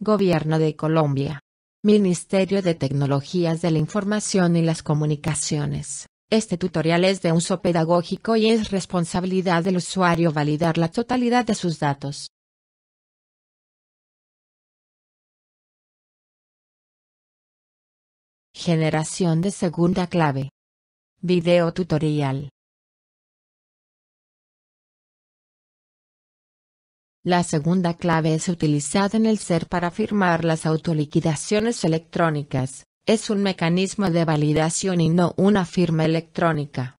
Gobierno de Colombia. Ministerio de Tecnologías de la Información y las Comunicaciones. Este tutorial es de uso pedagógico y es responsabilidad del usuario validar la totalidad de sus datos. Generación de segunda clave. Video tutorial. La segunda clave es utilizada en el SER para firmar las autoliquidaciones electrónicas, es un mecanismo de validación y no una firma electrónica.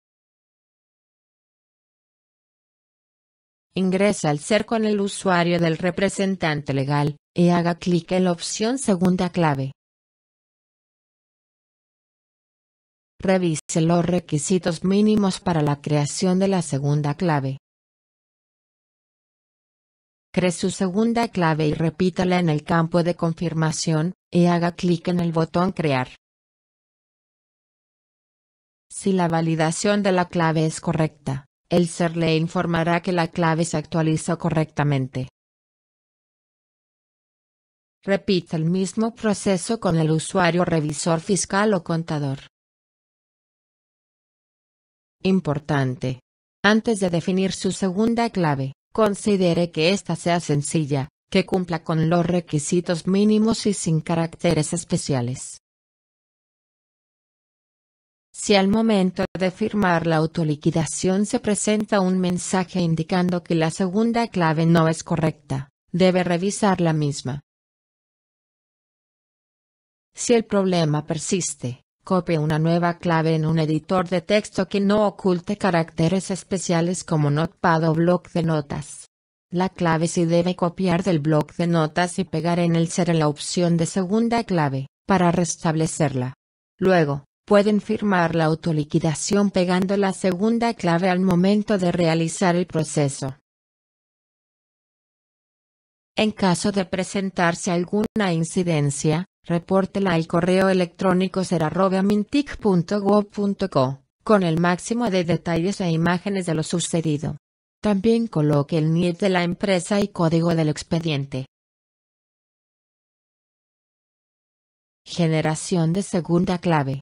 Ingresa al SER con el usuario del representante legal, y haga clic en la opción segunda clave. Revise los requisitos mínimos para la creación de la segunda clave. Cree su segunda clave y repítala en el campo de confirmación, y haga clic en el botón Crear. Si la validación de la clave es correcta, el serle informará que la clave se actualizó correctamente. Repita el mismo proceso con el usuario revisor fiscal o contador. Importante. Antes de definir su segunda clave, Considere que ésta sea sencilla, que cumpla con los requisitos mínimos y sin caracteres especiales. Si al momento de firmar la autoliquidación se presenta un mensaje indicando que la segunda clave no es correcta, debe revisar la misma. Si el problema persiste, Copie una nueva clave en un editor de texto que no oculte caracteres especiales como Notepad o bloc de notas. La clave se debe copiar del bloc de notas y pegar en el ser en la opción de segunda clave, para restablecerla. Luego, pueden firmar la autoliquidación pegando la segunda clave al momento de realizar el proceso. En caso de presentarse alguna incidencia, Repórtela al correo electrónico serarobamintic.gov.co, con el máximo de detalles e imágenes de lo sucedido. También coloque el NIP de la empresa y código del expediente. Generación de segunda clave.